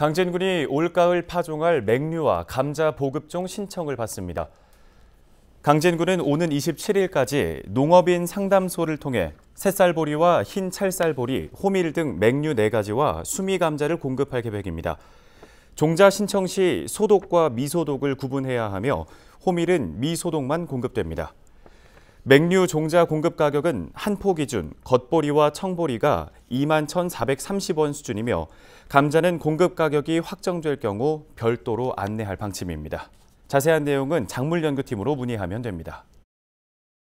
강진군이 올가을 파종할 맹류와 감자 보급종 신청을 받습니다. 강진군은 오는 27일까지 농업인 상담소를 통해 새쌀보리와 흰 찰쌀보리, 호밀 등 맹류 4가지와 수미감자를 공급할 계획입니다. 종자 신청 시 소독과 미소독을 구분해야 하며 호밀은 미소독만 공급됩니다. 맥류 종자 공급 가격은 한포 기준 겉보리와 청보리가 21,430원 수준이며 감자는 공급 가격이 확정될 경우 별도로 안내할 방침입니다. 자세한 내용은 작물연구팀으로 문의하면 됩니다.